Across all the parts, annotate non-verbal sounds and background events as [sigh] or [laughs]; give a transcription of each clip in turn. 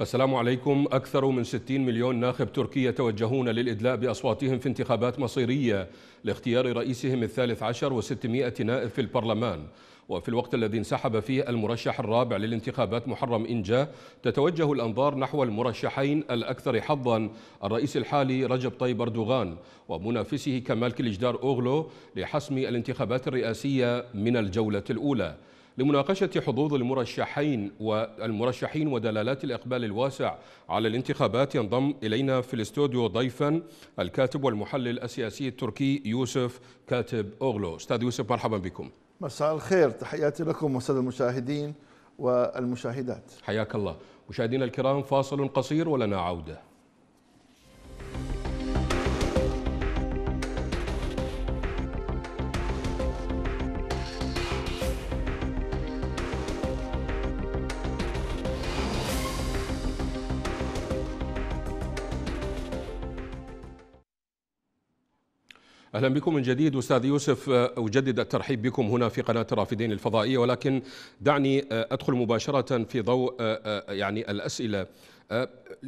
السلام عليكم أكثر من 60 مليون ناخب تركي يتوجهون للإدلاء بأصواتهم في انتخابات مصيرية لاختيار رئيسهم الثالث عشر و600 نائب في البرلمان وفي الوقت الذي انسحب فيه المرشح الرابع للانتخابات محرم إنجا تتوجه الأنظار نحو المرشحين الأكثر حظا الرئيس الحالي رجب طيب أردوغان ومنافسه كمال كليجدار أوغلو لحسم الانتخابات الرئاسية من الجولة الأولى لمناقشة حظوظ المرشحين والمرشحين ودلالات الإقبال الواسع على الانتخابات ينضم إلينا في الاستوديو ضيفا الكاتب والمحلل السياسي التركي يوسف كاتب أوغلو أستاذ يوسف مرحبا بكم مساء الخير تحياتي لكم وسادة المشاهدين والمشاهدات حياك الله مشاهدينا الكرام فاصل قصير ولنا عوده اهلا بكم من جديد استاذ يوسف آه، اجدد الترحيب بكم هنا في قناه رافدين الفضائيه ولكن دعني آه، ادخل مباشره في ضوء آه، يعني الاسئله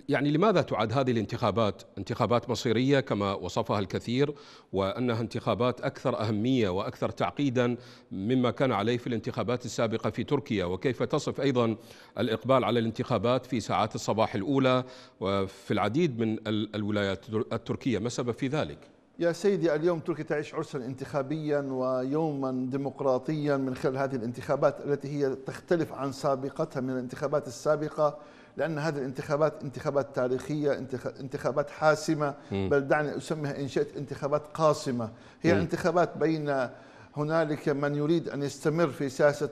يعني لماذا تعد هذه الانتخابات انتخابات مصيريه كما وصفها الكثير وانها انتخابات اكثر اهميه واكثر تعقيدا مما كان عليه في الانتخابات السابقه في تركيا وكيف تصف ايضا الاقبال على الانتخابات في ساعات الصباح الاولى وفي العديد من الولايات التركيه ما السبب في ذلك؟ يا سيدي اليوم تركيا تعيش عرسا انتخابيا ويوما ديمقراطيا من خلال هذه الانتخابات التي هي تختلف عن سابقتها من الانتخابات السابقة لأن هذه الانتخابات انتخابات تاريخية انتخابات حاسمة بل دعني أسميها إن شئت انتخابات قاصمة هي انتخابات بين هنالك من يريد أن يستمر في سياسة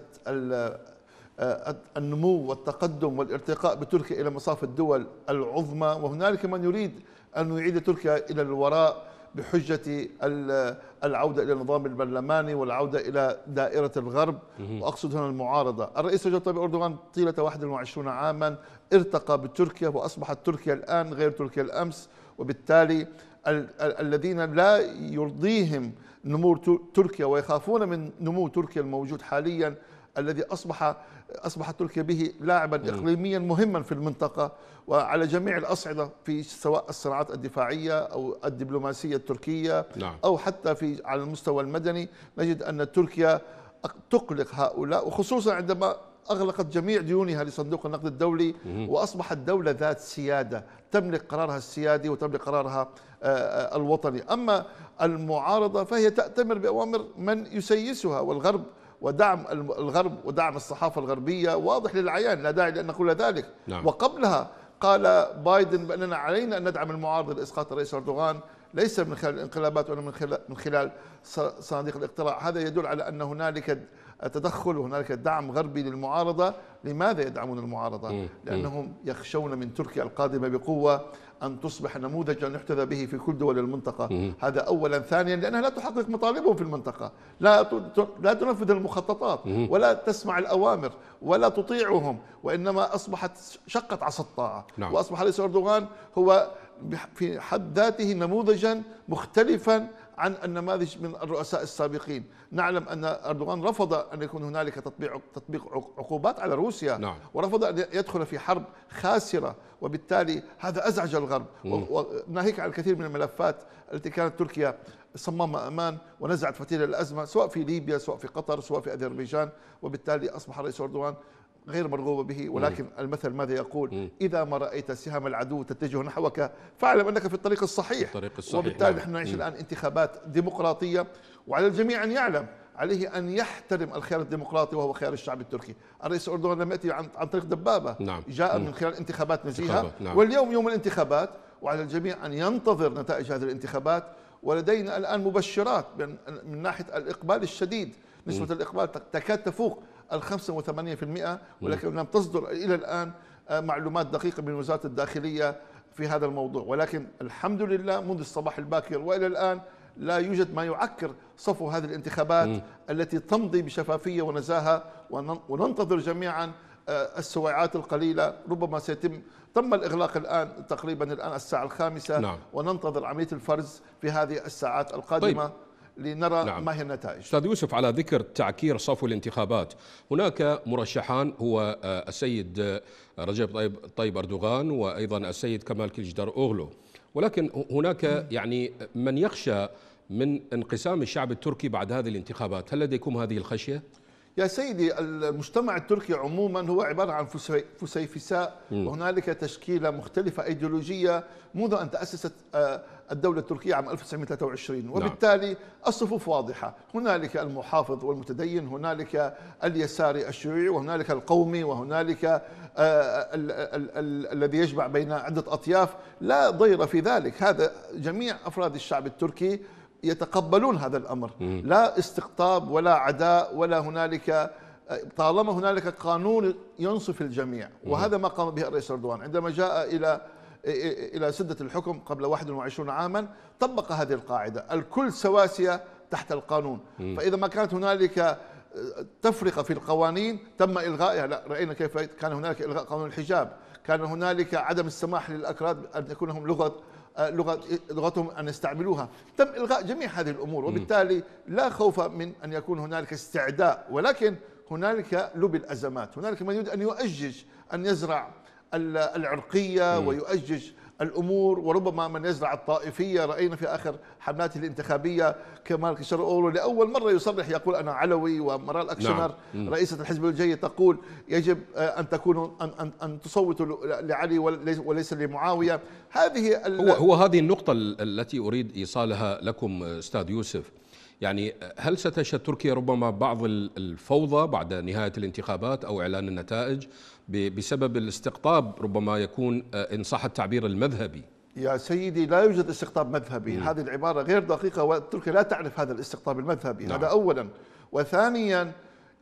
آه، النمو والتقدم والارتقاء بتركيا إلى مصاف الدول العظمى وهنالك من يريد أن يعيد تركيا إلى الوراء بحجة العودة إلى النظام البرلماني والعودة إلى دائرة الغرب وأقصد هنا المعارضة الرئيس رجب طيب أردوغان طيلة 21 عاما ارتقى بتركيا وأصبحت تركيا الآن غير تركيا الأمس وبالتالي الذين لا يرضيهم نمو تركيا ويخافون من نمو تركيا الموجود حاليا الذي أصبح أصبحت تركيا به لاعبا إقليميا مهما في المنطقة وعلى جميع الأصعدة في سواء الصراعات الدفاعية أو الدبلوماسية التركية نعم. أو حتى في على المستوى المدني نجد أن تركيا تقلق هؤلاء وخصوصا عندما أغلقت جميع ديونها لصندوق النقد الدولي وأصبحت دولة ذات سيادة تملك قرارها السيادي وتملك قرارها الوطني أما المعارضة فهي تأتمر بأوامر من يسيسها والغرب ودعم الغرب ودعم الصحافة الغربية واضح للعيان لا داعي لأن نقول ذلك نعم. وقبلها قال بايدن بأننا علينا أن ندعم المعارضة لإسقاط الرئيس أردوغان ليس من خلال الانقلابات ولا من خلال صناديق الاقتراع هذا يدل على أن هنالك التدخل وهنالك دعم غربي للمعارضة لماذا يدعمون المعارضة؟ لأنهم يخشون من تركيا القادمة بقوة أن تصبح نموذجا يحتذى به في كل دول المنطقة هذا أولا ثانيا لأنها لا تحقق مطالبهم في المنطقة لا لا تنفذ المخططات ولا تسمع الأوامر ولا تطيعهم وإنما أصبحت شقت عصا الطاعة نعم. وأصبح رئيس أردوغان هو في حد ذاته نموذجا مختلفا عن النماذج من الرؤساء السابقين نعلم أن أردوغان رفض أن يكون هنالك تطبيق, تطبيق عقوبات على روسيا نعم. ورفض أن يدخل في حرب خاسرة وبالتالي هذا أزعج الغرب وناهيك عن الكثير من الملفات التي كانت تركيا صمام أمان ونزعت فتيل الأزمة سواء في ليبيا سواء في قطر سواء في أذربيجان وبالتالي أصبح الرئيس أردوغان غير مرغوب به ولكن مم. المثل ماذا يقول مم. إذا ما رأيت سهام العدو تتجه نحوك فاعلم أنك في الطريق الصحيح الطريق الصحيح وبالتالي نعم. نحن نعيش الآن انتخابات ديمقراطية وعلى الجميع أن يعلم عليه أن يحترم الخيار الديمقراطي وهو خيار الشعب التركي الرئيس أردوغان لم يأتي عن, عن طريق دبابة نعم. جاء مم. من خلال انتخابات نزيهة نعم. واليوم يوم الانتخابات وعلى الجميع أن ينتظر نتائج هذه الانتخابات ولدينا الآن مبشرات من, من ناحية الإقبال الشديد نسبة الإقبال تكاد تفوق ال 85% ولكن لم تصدر إلى الآن آه، معلومات دقيقة من وزارة الداخلية في هذا الموضوع ولكن الحمد لله منذ الصباح الباكر وإلى الآن لا يوجد ما يعكر صفو هذه الانتخابات م. التي تمضي بشفافية ونزاهة وننتظر جميعا آه، السويعات القليلة ربما سيتم تم الإغلاق الآن تقريبا الآن الساعة الخامسة نعم. وننتظر عملية الفرز في هذه الساعات القادمة طيب. لنرى نعم. ما هي النتائج أستاذ يوسف على ذكر تعكير صفو الانتخابات هناك مرشحان هو آه، السيد آه، رجب طيب, طيب أردوغان وأيضا السيد كمال كلجدر أوغلو ولكن هناك يعني من يخشى من انقسام الشعب التركي بعد هذه الانتخابات هل لديكم هذه الخشية؟ يا سيدي المجتمع التركي عموما هو عبارة عن فسيفساء وهنالك تشكيلة مختلفة أيديولوجية منذ أن تأسست آه، الدولة التركية عام 1923 نعم. وبالتالي الصفوف واضحة هنالك المحافظ والمتدين هنالك اليساري الشيوعي وهنالك القومي وهنالك آه، الذي يجمع بين عدة أطياف لا ضير في ذلك هذا جميع أفراد الشعب التركي يتقبلون هذا الأمر لا استقطاب ولا عداء ولا هنالك آه، طالما هنالك قانون ينصف الجميع وهذا ما قام به الرئيس أردوغان عندما جاء إلى إلى سدة الحكم قبل 21 عاما طبق هذه القاعدة الكل سواسية تحت القانون فإذا ما كانت هنالك آه، تفرقة في القوانين تم إلغائها لا رأينا كيف كان هنالك إلغاء قانون الحجاب كان هنالك عدم السماح للأكراد أن يكون لهم لغة آه، لغة لغتهم ان يستعملوها، تم الغاء جميع هذه الامور وبالتالي لا خوف من ان يكون هنالك استعداء ولكن هنالك لب الازمات، هنالك من يريد ان يؤجج ان يزرع العرقية ويؤجج الامور وربما من يزرع الطائفيه راينا في اخر حملاته الانتخابيه كمال كشر اولو لاول مره يصرح يقول انا علوي ومرال اكشنر نعم. رئيسه الحزب الجيد تقول يجب آه، ان تكونوا ان ان, أن تصوتوا لعلي وليس لمعاويه هذه هو, هو هذه النقطه التي اريد ايصالها لكم آه، استاذ يوسف يعني آه، هل ستشهد تركيا ربما بعض الفوضى بعد نهايه الانتخابات او اعلان النتائج بسبب الاستقطاب ربما يكون آه، إن صح التعبير المذهبي يا سيدي لا يوجد استقطاب مذهبي مم. هذه العبارة غير دقيقة وتركيا لا تعرف هذا الاستقطاب المذهبي نعم. هذا أولا وثانيا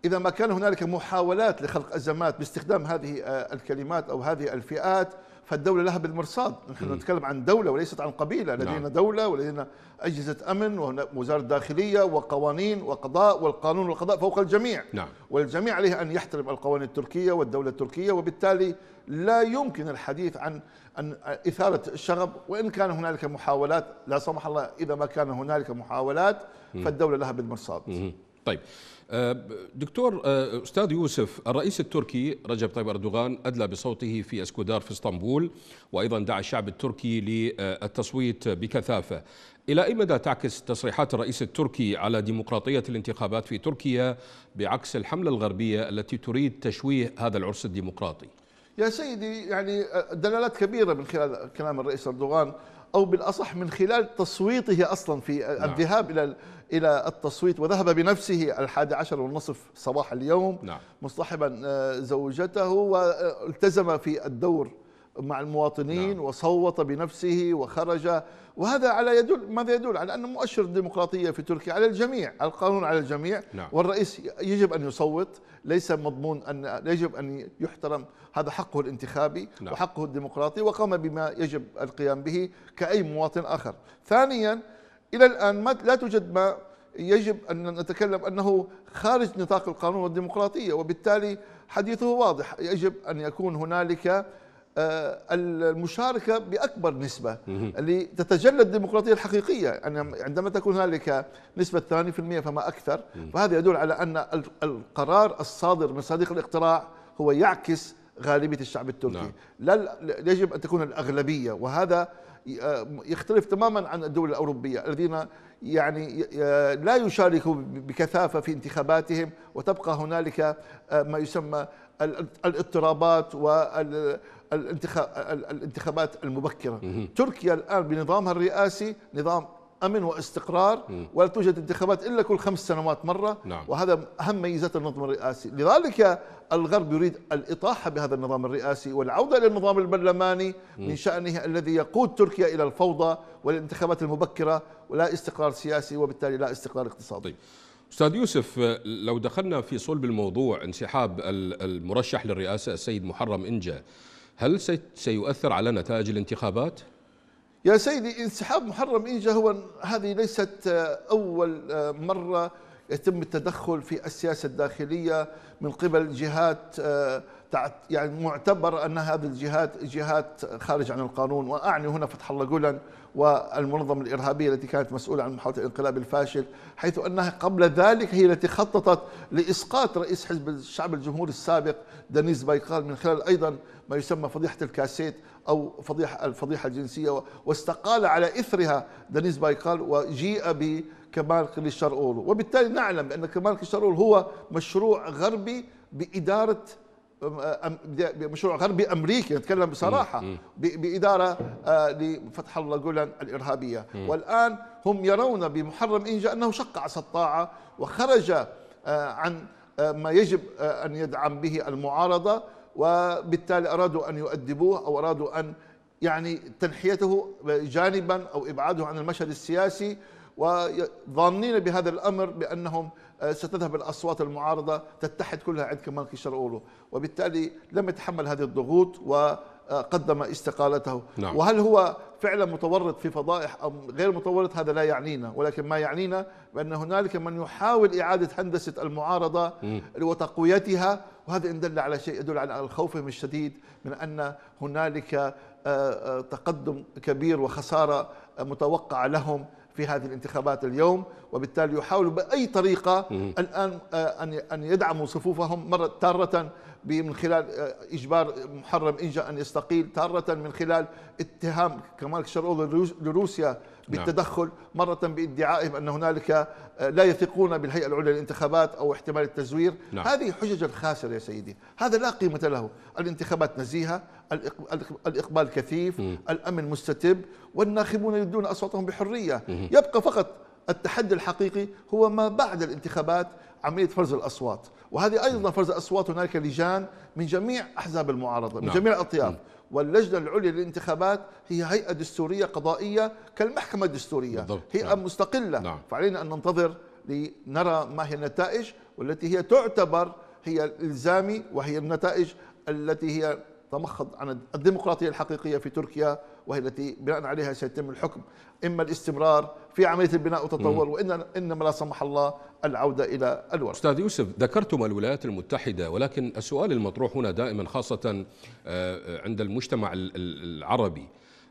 إذا ما كان هنالك محاولات لخلق أزمات باستخدام هذه آه، الكلمات أو هذه الفئات فالدوله لها بالمرصاد نحن نتكلم عن دوله وليست عن قبيله نعم. لدينا نعم. دوله ولدينا اجهزه امن ووزاره داخليه وقوانين وقضاء والقانون والقضاء فوق الجميع نعم. والجميع عليه ان يحترم القوانين التركيه والدوله التركيه وبالتالي لا يمكن الحديث عن ان اثاره الشغب وان كان هنالك محاولات لا سمح الله اذا ما كان هنالك محاولات فالدوله لها بالمرصاد طيب أه، دكتور أه، أستاذ يوسف الرئيس التركي رجب طيب أردوغان أدلى بصوته في أسكودار في اسطنبول وأيضا دعا الشعب التركي للتصويت بكثافة إلى أي مدى تعكس تصريحات الرئيس التركي على ديمقراطية الانتخابات في تركيا بعكس الحملة الغربية التي تريد تشويه هذا العرس الديمقراطي؟ يا سيدي يعني أه، دلالات كبيرة من خلال كلام الرئيس أردوغان او بالاصح من خلال تصويته اصلا في نعم. الذهاب الى الى التصويت وذهب بنفسه الحادي عشر والنصف صباح اليوم نعم. مصطحبا آه، زوجته والتزم في الدور مع المواطنين نعم. وصوت بنفسه وخرج وهذا على يدل ماذا يدل على ان مؤشر الديمقراطية في تركيا على الجميع القانون على الجميع نعم. والرئيس يجب أن يصوت ليس مضمون أن يجب أن يحترم هذا حقه الانتخابي نعم. وحقه الديمقراطي وقام بما يجب القيام به كأي مواطن آخر ثانيا إلى الآن ما لا توجد ما يجب أن نتكلم أنه خارج نطاق القانون والديمقراطية وبالتالي حديثه واضح يجب أن يكون هنالك آه، المشاركه باكبر نسبه اللي تتجلى الديمقراطيه الحقيقيه يعني عندما تكون هنالك نسبه 80% فما اكثر فهذا يدل على ان القرار الصادر من صديق الاقتراع هو يعكس غالبيه الشعب التركي نعم. لا يجب ان تكون الاغلبيه وهذا آه، يختلف تماما عن الدول الاوروبيه الذين يعني لا يشاركوا بكثافه في انتخاباتهم وتبقى هنالك آه، ما يسمى الاضطرابات وال الانتخابات المبكرة تركيا الآن بنظامها الرئاسي نظام أمن واستقرار ولا توجد انتخابات إلا كل خمس سنوات مرة نعم. وهذا أهم ميزات النظام الرئاسي لذلك الغرب يريد الإطاحة بهذا النظام الرئاسي والعودة إلى النظام البرلماني من شأنه الذي يقود تركيا إلى الفوضى والانتخابات المبكرة ولا استقرار سياسي وبالتالي لا استقرار اقتصادي طيب. استاذ يوسف لو دخلنا في صلب الموضوع انسحاب المرشح للرئاسه السيد محرم انجا هل سيؤثر على نتائج الانتخابات؟ يا سيدي انسحاب محرم إنجا هو هذه ليست آه، أول آه، مرة يتم التدخل في السياسة الداخلية من قبل جهات آه، يعني معتبر أن هذه الجهات جهات خارج عن القانون وأعني هنا فتح الله قولا والمنظمة الإرهابية التي كانت مسؤولة عن محاولة الانقلاب الفاشل حيث أنها قبل ذلك هي التي خططت لإسقاط رئيس حزب الشعب الجمهوري السابق دنيز بايقال من خلال أيضا ما يسمى فضيحة الكاسيت أو فضيحة الفضيحة الجنسية واستقال على إثرها دنيز بايقال وجيء ب كمال كليشار أولو وبالتالي نعلم أن كمال كليشار أولو هو مشروع غربي بإدارة مشروع غربي امريكي نتكلم بصراحه باداره آه، لفتح الله جولان الارهابيه والان هم يرون بمحرم انجا انه شق عصا الطاعه وخرج آه، عن آه، ما يجب ان يدعم به المعارضه وبالتالي ارادوا ان يؤدبوه او ارادوا ان يعني تنحيته جانبا او ابعاده عن المشهد السياسي وظانين بهذا الامر بانهم آه، ستذهب الاصوات المعارضه تتحد كلها عند كمال كيشر اولو وبالتالي لم يتحمل هذه الضغوط وقدم استقالته نعم. وهل هو فعلا متورط في فضائح ام غير متورط هذا لا يعنينا ولكن ما يعنينا بان هنالك من يحاول اعاده هندسه المعارضه م. وتقويتها وهذا ان دل على شيء يدل على خوفهم الشديد من ان هنالك آه، آه، تقدم كبير وخساره متوقعه لهم في هذه الانتخابات اليوم وبالتالي يحاولوا باي طريقه الان آه، ان ان, يدعموا صفوفهم مره تاره من خلال آه، اجبار محرم انجا ان يستقيل تاره من خلال اتهام كمال كشرعوغلو لروسيا نعم. بالتدخل مرة بادعائهم أن هنالك آه، لا يثقون بالهيئة العليا للانتخابات أو احتمال التزوير نعم. هذه حجج الخاسر يا سيدي هذا لا قيمة له الانتخابات نزيهة الإقبال كثيف الأمن مستتب والناخبون يدون أصواتهم بحرية يبقى فقط التحدي الحقيقي هو ما بعد الانتخابات عملية فرز الأصوات وهذه أيضا فرز الأصوات هناك لجان من جميع أحزاب المعارضة من نعم. جميع الأطياف واللجنة العليا للانتخابات هي هيئة دستورية قضائية كالمحكمة الدستورية بالضبط. هيئة نعم. مستقلة نعم. فعلينا أن ننتظر لنرى ما هي النتائج والتي هي تعتبر هي الإلزامي وهي النتائج التي هي تمخض عن الديمقراطيه الحقيقيه في تركيا وهي التي بناء عليها سيتم الحكم اما الاستمرار في عمليه البناء والتطور وان انما لا سمح الله العوده الى الوراء. استاذ يوسف ذكرتم الولايات المتحده ولكن السؤال المطروح هنا دائما خاصه آه، آه، عند المجتمع العربي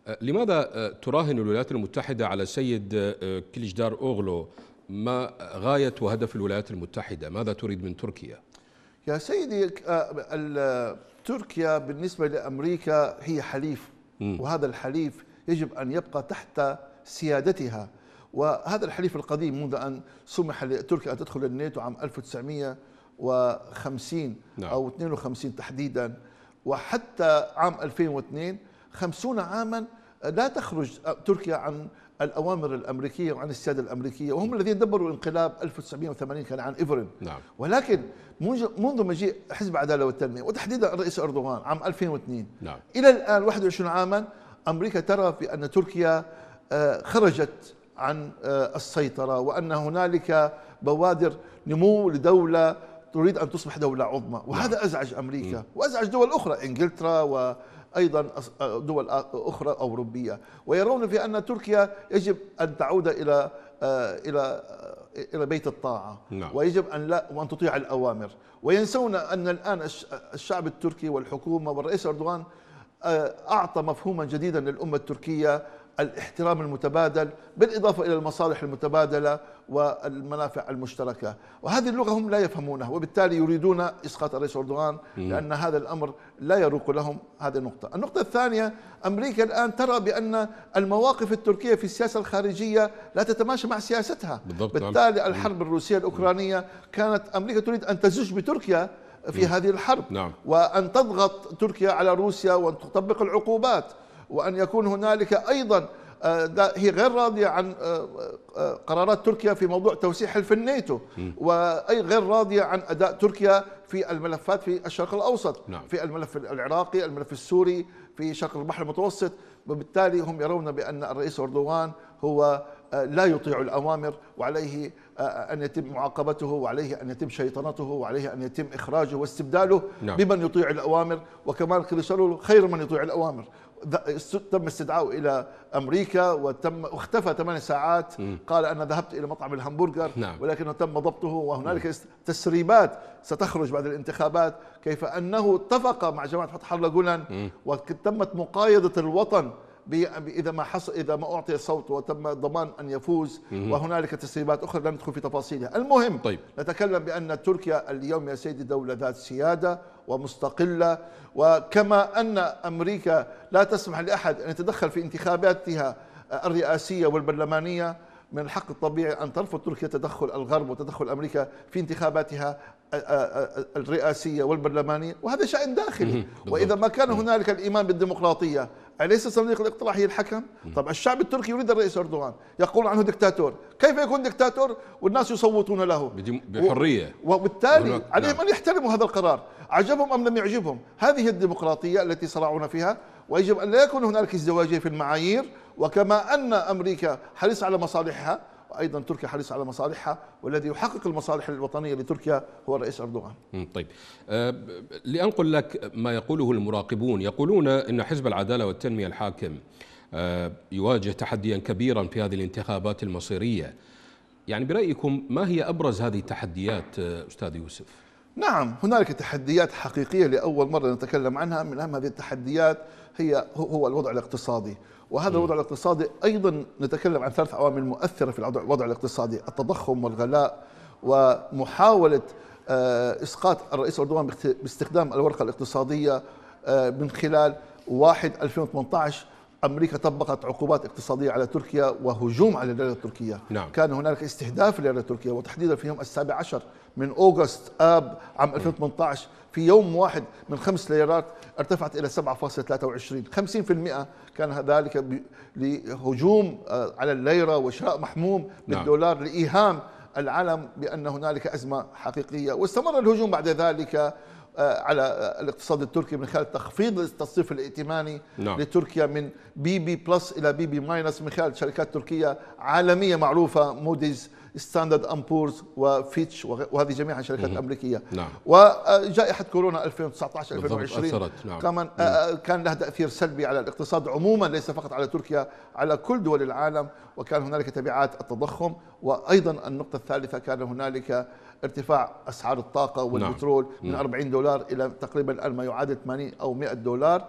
آه، لماذا تراهن الولايات المتحده على سيد كليجدار اوغلو ما غايه وهدف الولايات المتحده؟ ماذا تريد من تركيا؟ يا سيدي آه، تركيا بالنسبة لأمريكا هي حليف وهذا الحليف يجب أن يبقى تحت سيادتها وهذا الحليف القديم منذ أن سمح لتركيا أن تدخل الناتو عام 1950 نعم. أو 52 تحديدا وحتى عام 2002 50 عاما لا تخرج تركيا عن الأوامر الأمريكية وعن السيادة الأمريكية وهم الذين دبروا الانقلاب 1980 كان عن ايفرن نعم. ولكن منذ مجيء حزب العداله والتنمية وتحديدا الرئيس أردوغان عام 2002 نعم. إلى الآن 21 عاما أمريكا ترى في أن تركيا آه، خرجت عن آه، السيطرة وأن هنالك بوادر نمو لدولة تريد أن تصبح دولة عظمى وهذا نعم. أزعج أمريكا وأزعج دول أخرى إنجلترا و أيضا دول أخرى أوروبية ويرون في أن تركيا يجب أن تعود إلى آه، إلى آه، إلى بيت الطاعة نعم. ويجب أن لا وأن تطيع الأوامر وينسون أن الآن الشعب التركي والحكومة والرئيس اردوغان آه، أعطى مفهوما جديدا للأمة التركية الاحترام المتبادل بالإضافة إلى المصالح المتبادلة والمنافع المشتركة وهذه اللغة هم لا يفهمونها وبالتالي يريدون إسقاط الرئيس أردوغان لأن هذا الأمر لا يروق لهم هذه النقطة النقطة الثانية أمريكا الآن ترى بأن المواقف التركية في السياسة الخارجية لا تتماشى مع سياستها بالضبط نعم. بالتالي الحرب الروسية الأوكرانية كانت أمريكا تريد أن تزج بتركيا في هذه الحرب نعم. وأن تضغط تركيا على روسيا وأن تطبق العقوبات وأن يكون هنالك أيضا آه، هي غير راضية عن آه، آه، قرارات تركيا في موضوع توسيع حلف الناتو وأي غير راضية عن أداء تركيا في الملفات في الشرق الأوسط نعم. في الملف العراقي الملف السوري في شرق البحر المتوسط وبالتالي هم يرون بأن الرئيس أردوغان هو لا يطيع الأوامر وعليه أن يتم معاقبته وعليه أن يتم شيطنته وعليه أن يتم إخراجه واستبداله نعم. بمن يطيع الأوامر وكمان كليشارولو خير من يطيع الأوامر تم استدعائه الى امريكا وتم اختفى ثمان ساعات قال انا ذهبت الى مطعم الهامبرجر نعم. ولكنه تم ضبطه وهنالك تسريبات ستخرج بعد الانتخابات كيف انه اتفق مع جماعه فتح الله جولان وتمت مقايضه الوطن اذا ما حصل اذا ما اعطي صوت وتم ضمان ان يفوز وهنالك تسريبات اخرى لا ندخل في تفاصيلها، المهم طيب. نتكلم بان تركيا اليوم يا سيدي دوله ذات سياده ومستقله وكما ان امريكا لا تسمح لاحد ان يتدخل في انتخاباتها الرئاسيه والبرلمانيه من الحق الطبيعي ان ترفض تركيا تدخل الغرب وتدخل امريكا في انتخاباتها الرئاسيه والبرلمانيه وهذا شان داخلي واذا ما كان هنالك الايمان بالديمقراطيه اليس صندوق الاقتراع هي الحكم؟ طب الشعب التركي يريد الرئيس اردوغان، يقول عنه دكتاتور، كيف يكون دكتاتور والناس يصوتون له؟ بحريه وبالتالي عليهم نعم. ان يحترموا هذا القرار، عجبهم ام لم يعجبهم، هذه الديمقراطيه التي صرعون فيها ويجب ان لا يكون هنالك ازدواجيه في المعايير وكما ان امريكا حريصه على مصالحها ايضا تركيا حريصه على مصالحها والذي يحقق المصالح الوطنيه لتركيا هو الرئيس اردوغان. طيب آه، لانقل لك ما يقوله المراقبون يقولون ان حزب العداله والتنميه الحاكم آه، يواجه تحديا كبيرا في هذه الانتخابات المصيريه. يعني برايكم ما هي ابرز هذه التحديات آه، استاذ يوسف؟ نعم هنالك تحديات حقيقيه لاول مره نتكلم عنها من اهم هذه التحديات هي هو الوضع الاقتصادي. وهذا الوضع الاقتصادي ايضا نتكلم عن ثلاث عوامل مؤثره في الوضع الاقتصادي التضخم والغلاء ومحاوله آه، اسقاط الرئيس اردوغان باستخدام الورقه الاقتصاديه آه، من خلال 1 2018 امريكا طبقت عقوبات اقتصاديه على تركيا وهجوم على الدوله التركيه نعم. كان هنالك استهداف للدوله التركيه وتحديدا في يوم السابع عشر من اوغست اب عام 2018 في يوم واحد من خمس ليرات ارتفعت الى 7.23 50% كان ذلك لهجوم آه، على الليره وشراء محموم نعم. بالدولار لايهام العالم بان هنالك ازمه حقيقيه واستمر الهجوم بعد ذلك آه، على آه، الاقتصاد التركي من خلال تخفيض التصنيف الائتماني نعم. لتركيا من بي بي بلس الى بي بي ماينس من خلال شركات تركيه عالميه معروفه موديز ستاندرد امبورز وفيتش وهذه جميعا شركات امريكيه نعم. وجائحه آه، كورونا 2019 2020 نعم. كمان آه، مم. آه، كان لها تاثير سلبي على الاقتصاد عموما ليس فقط على تركيا على كل دول العالم وكان هنالك تبعات التضخم وايضا النقطه الثالثه كان هنالك ارتفاع اسعار الطاقه نعم. والبترول نعم. من نعم. 40 دولار الى تقريبا ما يعادل 80 او 100 دولار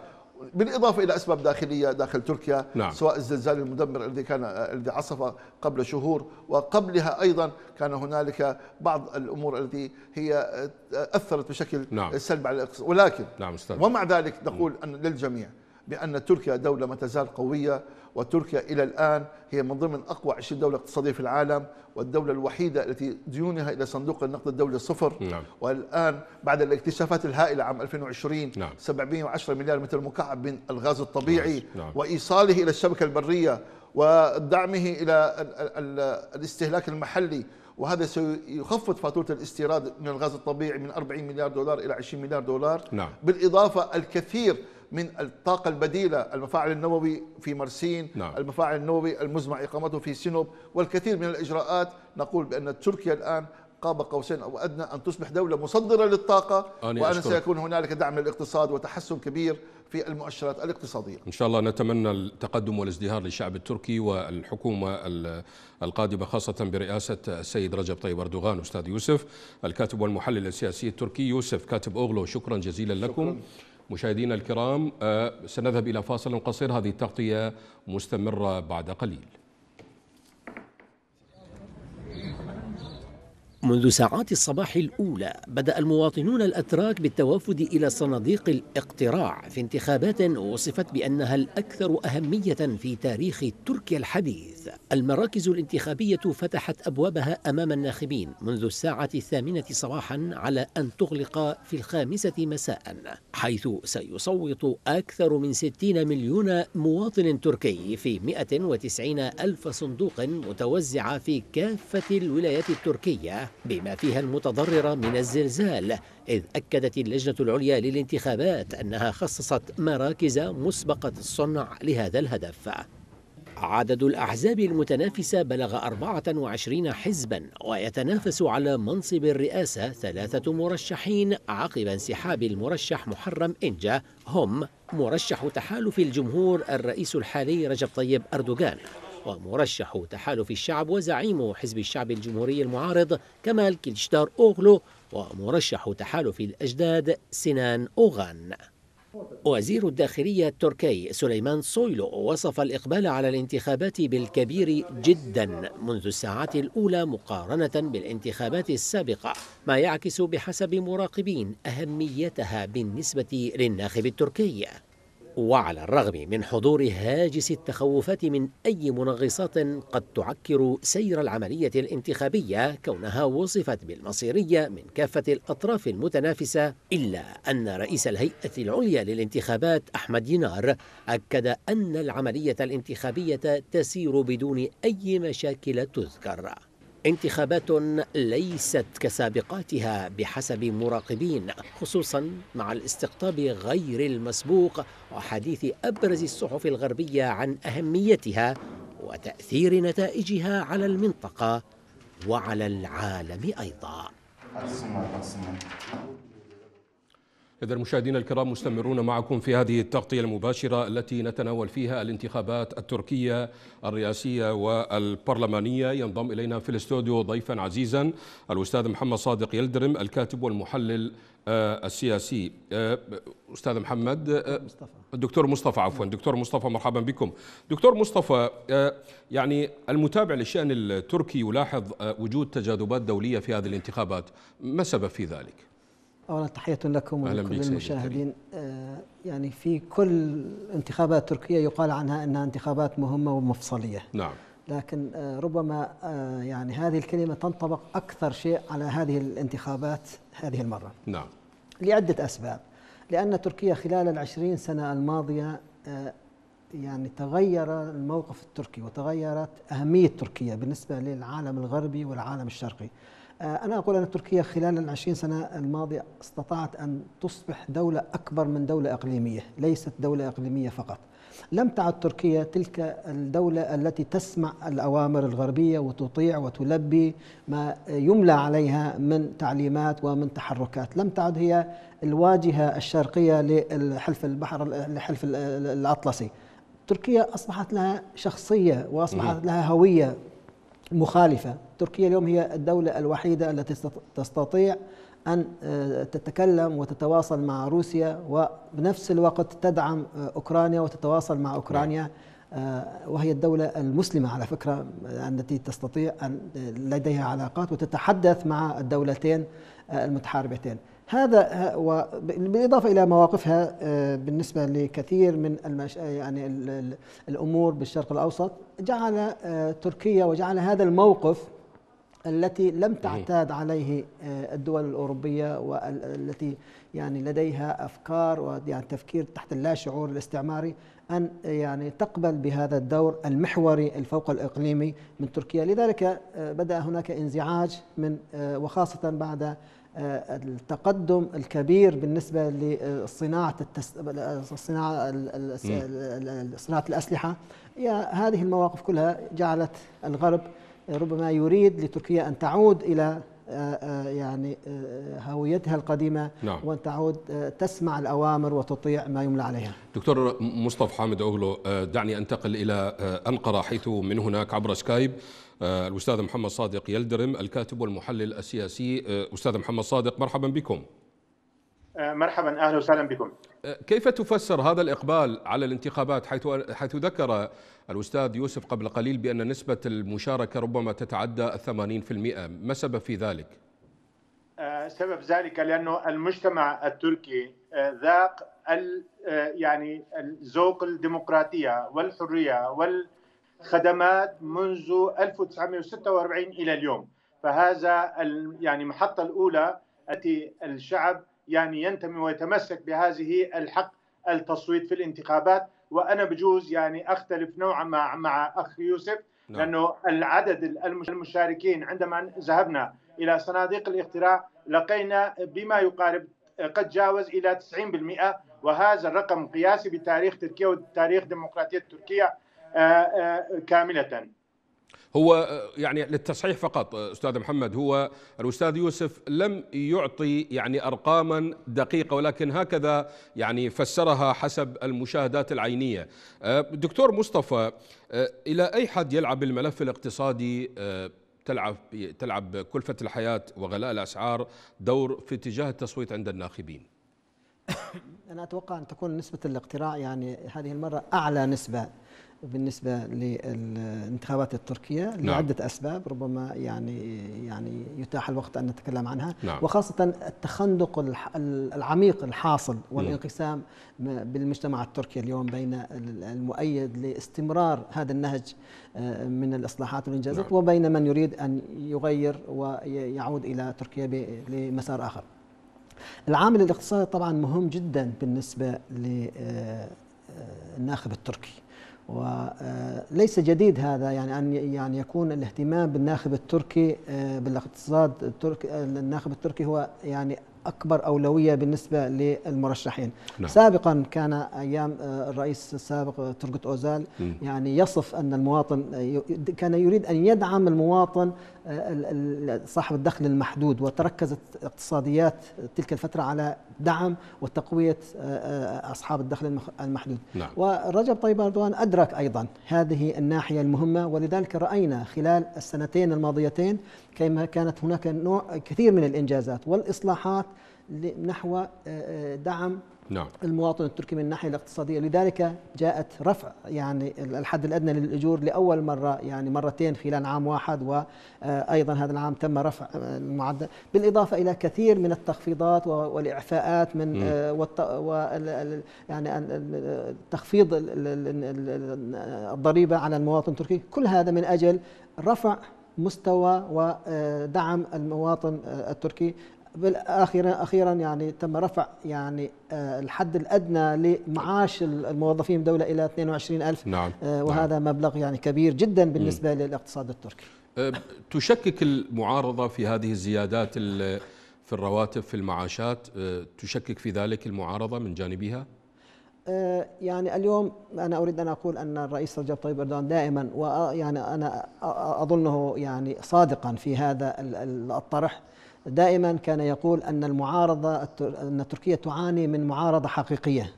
بالاضافه الى اسباب داخليه داخل تركيا نعم. سواء الزلزال المدمر الذي كان الذي عصف قبل شهور وقبلها ايضا كان هنالك بعض الامور التي هي اثرت بشكل نعم. سلبي على الاقتصاد ولكن نعم ومع ذلك نقول ان للجميع بان تركيا دوله ما تزال قويه وتركيا إلى الآن هي من ضمن أقوى 20 دولة اقتصادية في العالم والدولة الوحيدة التي ديونها إلى صندوق النقد الدولي صفر نعم. والآن بعد الاكتشافات الهائلة عام 2020 نعم. 710 مليار متر مكعب من الغاز الطبيعي نعم. نعم. وإيصاله إلى الشبكة البرية ودعمه إلى الاستهلاك المحلي وهذا سيخفض فاتورة الاستيراد من الغاز الطبيعي من 40 مليار دولار إلى 20 مليار دولار نعم. بالإضافة الكثير من الطاقة البديلة المفاعل النووي في مرسين نعم. المفاعل النووي المزمع إقامته في سينوب والكثير من الإجراءات نقول بأن تركيا الآن قاب قوسين او ادنى ان تصبح دوله مصدره للطاقه وان سيكون هنالك دعم للاقتصاد وتحسن كبير في المؤشرات الاقتصاديه. ان شاء الله نتمنى التقدم والازدهار للشعب التركي والحكومه القادمه خاصه برئاسه السيد رجب طيب اردوغان استاذ يوسف الكاتب والمحلل السياسي التركي يوسف كاتب اوغلو شكرا جزيلا لكم. شكرا. مشاهدينا الكرام آه، سنذهب إلى فاصل قصير هذه التغطية مستمرة بعد قليل منذ ساعات الصباح الأولى بدأ المواطنون الأتراك بالتوافد إلى صناديق الاقتراع في انتخابات وصفت بأنها الأكثر أهمية في تاريخ تركيا الحديث المراكز الانتخابية فتحت أبوابها أمام الناخبين منذ الساعة الثامنة صباحا على أن تغلق في الخامسة مساء حيث سيصوت أكثر من 60 مليون مواطن تركي في 190 ألف صندوق متوزعة في كافة الولايات التركية بما فيها المتضررة من الزلزال إذ أكدت اللجنة العليا للانتخابات أنها خصصت مراكز مسبقة الصنع لهذا الهدف عدد الأحزاب المتنافسة بلغ 24 حزبا ويتنافس على منصب الرئاسة ثلاثة مرشحين عقب انسحاب المرشح محرم إنجا هم مرشح تحالف الجمهور الرئيس الحالي رجب طيب أردوغان ومرشح تحالف الشعب وزعيم حزب الشعب الجمهوري المعارض كمال كيلشدار أوغلو ومرشح تحالف الأجداد سنان أوغان وزير الداخلية التركي سليمان صويلو وصف الإقبال على الانتخابات بالكبير جدا منذ الساعات الأولى مقارنة بالانتخابات السابقة ما يعكس بحسب مراقبين أهميتها بالنسبة للناخب التركي وعلى الرغم من حضور هاجس التخوفات من أي منغصات قد تعكر سير العملية الانتخابية كونها وصفت بالمصيرية من كافة الأطراف المتنافسة إلا أن رئيس الهيئة العليا للانتخابات أحمد دينار أكد أن العملية الانتخابية تسير بدون أي مشاكل تذكر انتخابات ليست كسابقاتها بحسب مراقبين خصوصا مع الاستقطاب غير المسبوق وحديث ابرز الصحف الغربيه عن اهميتها وتاثير نتائجها على المنطقه وعلى العالم ايضا إذا مشاهدينا الكرام مستمرون معكم في هذه التغطية المباشرة التي نتناول فيها الانتخابات التركية الرئاسية والبرلمانية ينضم إلينا في الاستوديو ضيفا عزيزا الأستاذ محمد صادق يلدرم الكاتب والمحلل آه، السياسي آه، أستاذ محمد آه، مصطفى. الدكتور مصطفى عفوا نعم. دكتور مصطفى مرحبا بكم دكتور مصطفى يعني المتابع للشأن التركي يلاحظ وجود تجاذبات دولية في هذه الانتخابات ما سبب في ذلك؟ أولا تحية لكم ولكل المشاهدين آه، يعني في كل انتخابات تركية يقال عنها أنها انتخابات مهمة ومفصلية نعم لكن آه، ربما آه، يعني هذه الكلمة تنطبق أكثر شيء على هذه الانتخابات هذه المرة نعم لعدة أسباب لأن تركيا خلال العشرين سنة الماضية يعني تغير الموقف التركي وتغيرت أهمية تركيا بالنسبة للعالم الغربي والعالم الشرقي آه، أنا أقول أن تركيا خلال العشرين سنة الماضية استطاعت أن تصبح دولة أكبر من دولة إقليمية ليست دولة إقليمية فقط لم تعد تركيا تلك الدولة التي تسمع الأوامر الغربية وتطيع وتلبي ما يملى عليها من تعليمات ومن تحركات لم تعد هي الواجهة الشرقية لحلف البحر لحلف الأطلسي تركيا أصبحت لها شخصية وأصبحت لها هوية مخالفة تركيا اليوم هي الدولة الوحيدة التي تستطيع أن آه، تتكلم وتتواصل مع روسيا وبنفس الوقت تدعم آه، أوكرانيا وتتواصل مع أوكرانيا آه، وهي الدولة المسلمة على فكرة التي تستطيع أن لديها علاقات وتتحدث مع الدولتين المتحاربتين هذا بالاضافه الى مواقفها آه، بالنسبه لكثير من المش... آه، يعني الامور بالشرق الاوسط جعل آه، تركيا وجعل هذا الموقف التي لم تعتاد عليه الدول الاوروبيه والتي يعني لديها افكار ويعني تفكير تحت اللاشعور الاستعماري ان يعني تقبل بهذا الدور المحوري الفوق الاقليمي من تركيا، لذلك بدا هناك انزعاج من وخاصه بعد التقدم الكبير بالنسبه لصناعه التس... الصناعه صناعه الاسلحه هذه المواقف كلها جعلت الغرب ربما يريد لتركيا ان تعود الى يعني هويتها القديمة نعم. وأن تعود تسمع الأوامر وتطيع ما يملى عليها دكتور مصطفى حامد أغلو دعني أنتقل إلى أنقرة حيث من هناك عبر سكايب آه، الأستاذ محمد صادق يلدرم الكاتب والمحلل السياسي آه، أستاذ محمد صادق مرحبا بكم آه، مرحبا اهلا وسهلا بكم. كيف تفسر هذا الاقبال على الانتخابات حيث حيث ذكر الاستاذ يوسف قبل قليل بان نسبه المشاركه ربما تتعدى 80%، ما سبب في ذلك؟ سبب ذلك لانه المجتمع التركي ذاق يعني ذوق الديمقراطيه والحريه وال خدمات منذ 1946 إلى اليوم فهذا يعني المحطة الأولى التي الشعب يعني ينتمي ويتمسك بهذه الحق التصويت في الانتخابات وأنا بجوز يعني أختلف نوعا ما مع أخ يوسف نعم. لأنه العدد المشاركين عندما ذهبنا إلى صناديق الاقتراع لقينا بما يقارب قد جاوز إلى 90% وهذا الرقم قياسي بتاريخ تركيا وتاريخ ديمقراطية تركيا آه، آه، كامله هو آه، يعني للتصحيح فقط استاذ محمد هو الاستاذ يوسف لم يعطي يعني ارقاما دقيقه ولكن هكذا يعني فسرها حسب المشاهدات العينيه. دكتور مصطفى الى اي حد يلعب الملف الاقتصادي تلعب تلعب كلفه الحياه وغلاء الاسعار دور في اتجاه التصويت عند الناخبين؟ [coughs] انا اتوقع ان تكون نسبه الاقتراع يعني هذه المره اعلى نسبه بالنسبه للانتخابات التركيه نعم. لعده نعم. اسباب ربما يعني يعني يتاح الوقت ان نتكلم عنها نعم. وخاصه التخندق العميق الحاصل والانقسام نعم. بالمجتمع التركي اليوم بين المؤيد لاستمرار هذا النهج آه، من الاصلاحات والانجازات نعم. وبين من يريد ان يغير ويعود الى تركيا لمسار اخر. العامل الاقتصادي طبعا مهم جدا بالنسبه للناخب آه، التركي وليس آه، جديد هذا يعني ان يعني يكون الاهتمام بالناخب التركي آه، بالاقتصاد التركي آه، الناخب التركي هو يعني اكبر اولويه بالنسبه للمرشحين نعم. سابقا كان ايام الرئيس السابق تركت اوزال م. يعني يصف ان المواطن كان يريد ان يدعم المواطن صاحب الدخل المحدود وتركزت اقتصاديات تلك الفترة على دعم وتقوية آه، آه، أصحاب الدخل المحدود نعم. ورجب طيب أردوان أدرك أيضا هذه الناحية المهمة ولذلك رأينا خلال السنتين الماضيتين كما كانت هناك نوع كثير من الإنجازات والإصلاحات نحو آه، دعم نعم. المواطن التركي من الناحيه الاقتصاديه لذلك جاءت رفع يعني الحد الادنى للاجور لاول مره يعني مرتين خلال عام واحد وايضا هذا العام تم رفع المعدل بالاضافه الى كثير من التخفيضات والاعفاءات من والت... يعني تخفيض الضريبه على المواطن التركي كل هذا من اجل رفع مستوى ودعم آه، المواطن آه، التركي بالاخيرا اخيرا يعني تم رفع يعني آه، الحد الادنى لمعاش الموظفين بالدوله الى 22000 نعم. آه، نعم وهذا نعم. مبلغ يعني كبير جدا بالنسبه للاقتصاد التركي أه، تشكك المعارضه في هذه الزيادات في الرواتب في المعاشات تشكك في ذلك المعارضه من جانبها يعني اليوم انا اريد ان اقول ان الرئيس رجب طيب اردوغان دائما ويعني انا اظنه يعني صادقا في هذا الطرح دائما كان يقول أن المعارضة أن تركيا تعاني من معارضة حقيقية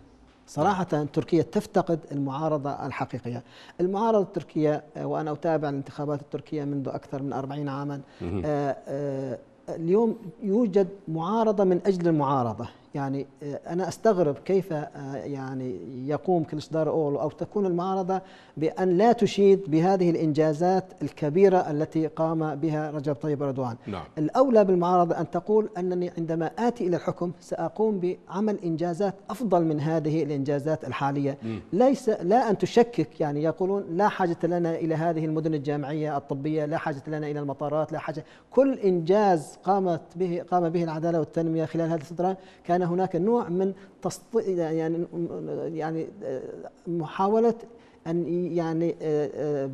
صراحة تركيا تفتقد المعارضة الحقيقية المعارضة التركية وأنا أتابع الانتخابات التركية منذ أكثر من أربعين عاما آه، آه، اليوم يوجد معارضة من أجل المعارضة يعني آه, أنا أستغرب كيف آه, يعني يقوم كنشدار أولو أو تكون المعارضة بأن لا تشيد بهذه الإنجازات الكبيرة التي قام بها رجب طيب اردوغان نعم. الأولى بالمعارضة أن تقول أنني عندما آتي إلى الحكم سأقوم بعمل إنجازات أفضل من هذه الإنجازات الحالية م. ليس لا أن تشكك يعني يقولون لا حاجة لنا إلى هذه المدن الجامعية الطبية لا حاجة لنا إلى المطارات لا حاجة كل إنجاز قامت به قام به العدالة والتنمية خلال هذا الفترة كان كان هناك نوع من تسط... يعني يعني محاوله ان يعني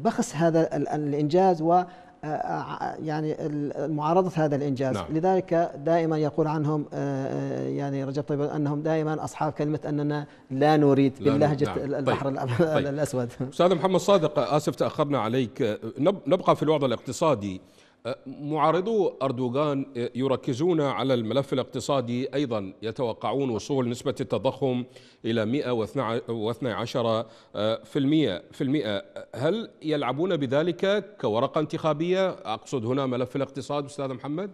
بخس هذا الانجاز و يعني معارضة هذا الإنجاز نعم. لذلك دائما يقول عنهم يعني رجب طيب أنهم دائما أصحاب كلمة أننا لا نريد لا باللهجة نعم. طيب. البحر طيب. الأسود طيب. أستاذ محمد صادق آسف تأخرنا عليك نبقى في الوضع الاقتصادي معارضو أردوغان يركزون على الملف الاقتصادي أيضا يتوقعون وصول نسبة التضخم إلى 112% هل يلعبون بذلك كورقة انتخابية أقصد هنا ملف الاقتصاد أستاذ محمد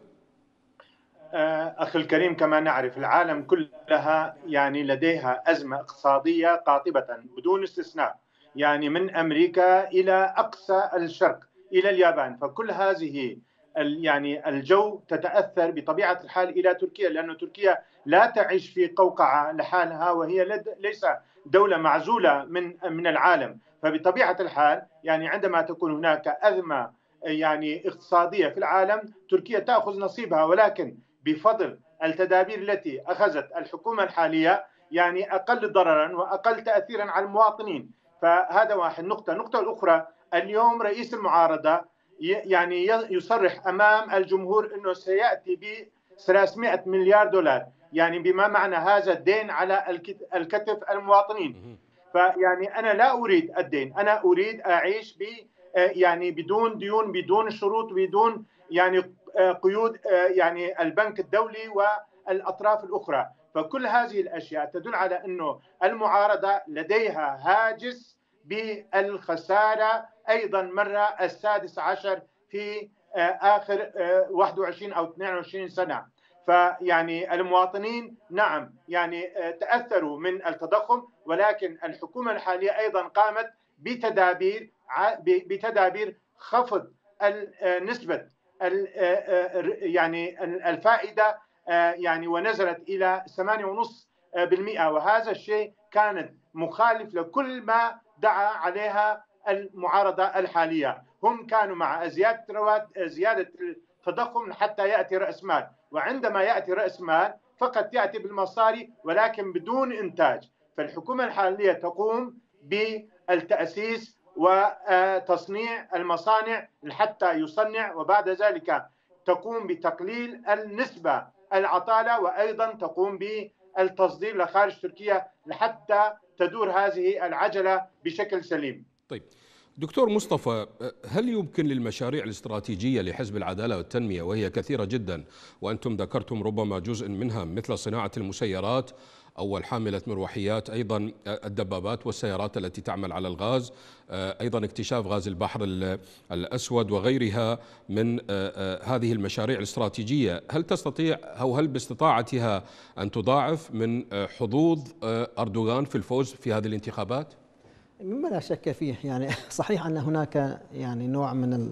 آه، أخي الكريم كما نعرف العالم كلها يعني لديها أزمة اقتصادية قاطبة بدون استثناء يعني من أمريكا إلى أقصى الشرق الى اليابان فكل هذه يعني الجو تتاثر بطبيعه الحال الى تركيا لأن تركيا لا تعيش في قوقعه لحالها وهي ليس دوله معزوله من من العالم فبطبيعه الحال يعني عندما تكون هناك ازمه يعني اقتصاديه في العالم تركيا تاخذ نصيبها ولكن بفضل التدابير التي اخذت الحكومه الحاليه يعني اقل ضررا واقل تاثيرا على المواطنين فهذا واحد نقطه النقطه الاخرى اليوم رئيس المعارضة يعني يصرح أمام الجمهور أنه سيأتي ب 300 مليار دولار يعني بما معنى هذا الدين على الكتف المواطنين فيعني أنا لا أريد الدين أنا أريد أعيش ب آه، يعني بدون ديون بدون شروط بدون يعني آه، قيود آه، يعني البنك الدولي والأطراف الأخرى فكل هذه الأشياء تدل على أنه المعارضة لديها هاجس بالخسارة أيضا مرة السادس عشر في آه، آخر 21 آه، أو 22 سنة فيعني المواطنين نعم يعني آه، تأثروا من التضخم ولكن الحكومة الحالية أيضا قامت بتدابير بتدابير خفض نسبة يعني الفائدة يعني ونزلت إلى 8.5% وهذا الشيء كانت مخالف لكل ما دعا عليها المعارضة الحالية هم كانوا مع زيادة زيادة التضخم حتى يأتي رأس مال وعندما يأتي رأس مال فقط يأتي بالمصاري ولكن بدون إنتاج فالحكومة الحالية تقوم بالتأسيس وتصنيع المصانع حتى يصنع وبعد ذلك تقوم بتقليل النسبة العطالة وأيضا تقوم بالتصدير لخارج تركيا لحتى تدور هذه العجله بشكل سليم. طيب دكتور مصطفى هل يمكن للمشاريع الاستراتيجيه لحزب العداله والتنميه وهي كثيره جدا وانتم ذكرتم ربما جزء منها مثل صناعه المسيرات أول حاملة مروحيات أيضا الدبابات والسيارات التي تعمل على الغاز آه، أيضا اكتشاف غاز البحر الأسود وغيرها من آه، آه، هذه المشاريع الاستراتيجية هل تستطيع أو هل باستطاعتها أن تضاعف من حظوظ أردوغان في الفوز في هذه الانتخابات؟ مما لا شك فيه يعني [laughs] صحيح ان هناك يعني نوع من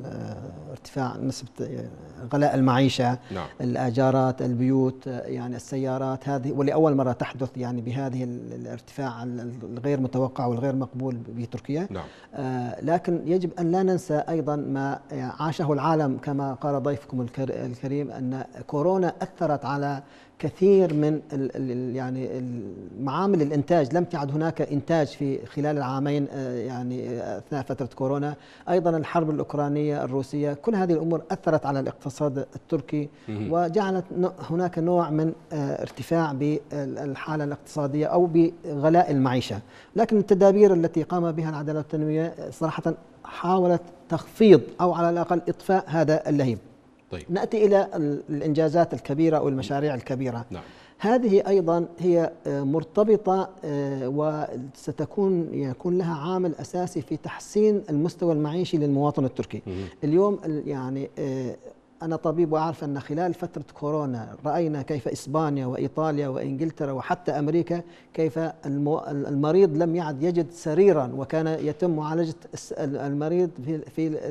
ارتفاع نسبه غلاء المعيشه نعم. الاجارات البيوت يعني السيارات هذه ولاول مره تحدث يعني بهذه الارتفاع الغير متوقع والغير مقبول بتركيا نعم. آه لكن يجب ان لا ننسى ايضا ما عاشه العالم كما قال ضيفكم الكريم ان كورونا اثرت على كثير من ال ال يعني معامل الانتاج لم تعد هناك انتاج في خلال العامين آه، يعني آه، اثناء فتره كورونا ايضا الحرب الاوكرانيه الروسيه كل هذه الامور اثرت على الاقتصاد التركي وجعلت هناك نوع من آه، ارتفاع بالحاله الاقتصاديه او بغلاء المعيشه لكن التدابير التي قام بها العداله التنمويه صراحه حاولت تخفيض او على الاقل اطفاء هذا اللهيب طيب. ناتي الى الانجازات الكبيره او المشاريع الكبيره نعم. هذه ايضا هي آه، مرتبطه آه، وستكون يكون لها عامل اساسي في تحسين المستوى المعيشي للمواطن التركي اليوم يعني آه، أنا طبيب وأعرف أن خلال فترة كورونا رأينا كيف إسبانيا وإيطاليا وإنجلترا وحتى أمريكا كيف المريض لم يعد يجد سريرا وكان يتم معالجة المريض